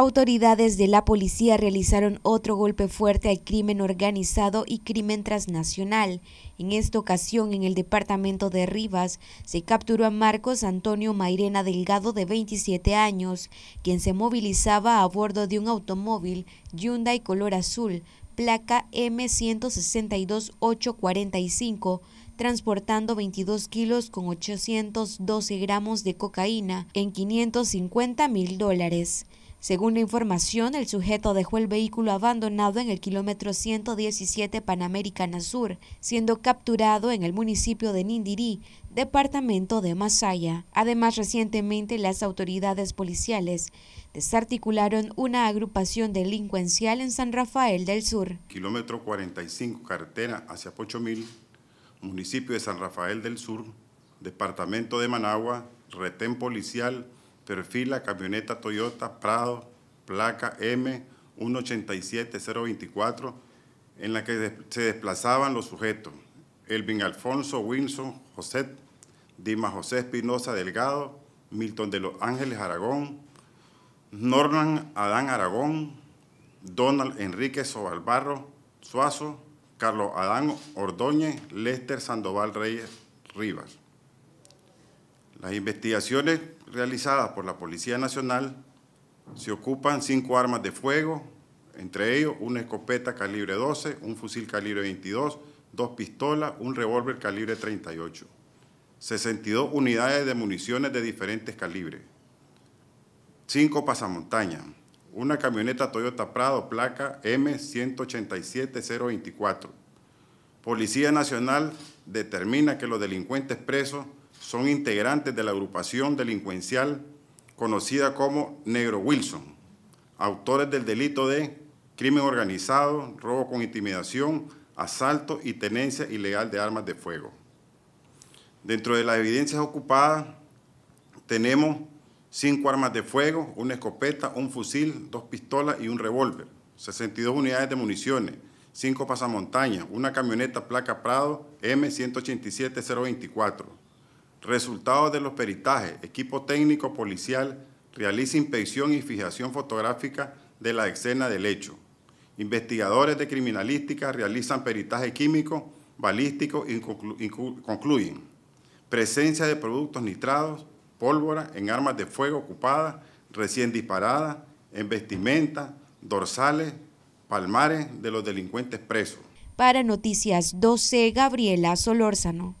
Autoridades de la policía realizaron otro golpe fuerte al crimen organizado y crimen transnacional. En esta ocasión, en el departamento de Rivas, se capturó a Marcos Antonio Mairena Delgado, de 27 años, quien se movilizaba a bordo de un automóvil Hyundai color azul, placa M162845, transportando 22 kilos con 812 gramos de cocaína en 550 mil dólares. Según la información, el sujeto dejó el vehículo abandonado en el kilómetro 117 Panamericana Sur, siendo capturado en el municipio de Nindirí, departamento de Masaya. Además, recientemente las autoridades policiales desarticularon una agrupación delincuencial en San Rafael del Sur. Kilómetro 45, carretera hacia Pochomil, municipio de San Rafael del Sur, departamento de Managua, retén policial perfila camioneta Toyota Prado, placa M187024, en la que se desplazaban los sujetos. Elvin Alfonso Wilson José, Dima José Espinosa Delgado, Milton de los Ángeles Aragón, Norman Adán Aragón, Donald Enrique Sobalbarro Suazo, Carlos Adán Ordóñez, Lester Sandoval Reyes Rivas. Las investigaciones Realizadas por la Policía Nacional se ocupan cinco armas de fuego, entre ellos una escopeta calibre 12, un fusil calibre 22, dos pistolas, un revólver calibre 38, 62 unidades de municiones de diferentes calibres, cinco pasamontañas, una camioneta Toyota Prado placa M187024. Policía Nacional determina que los delincuentes presos son integrantes de la agrupación delincuencial conocida como Negro Wilson, autores del delito de crimen organizado, robo con intimidación, asalto y tenencia ilegal de armas de fuego. Dentro de las evidencias ocupadas tenemos cinco armas de fuego, una escopeta, un fusil, dos pistolas y un revólver, 62 unidades de municiones, cinco pasamontañas, una camioneta placa Prado M187024, Resultados de los peritajes. Equipo técnico policial realiza inspección y fijación fotográfica de la escena del hecho. Investigadores de criminalística realizan peritaje químico, balístico y concluyen presencia de productos nitrados, pólvora en armas de fuego ocupadas, recién disparadas, en vestimenta, dorsales, palmares de los delincuentes presos. Para Noticias 12, Gabriela Solórzano.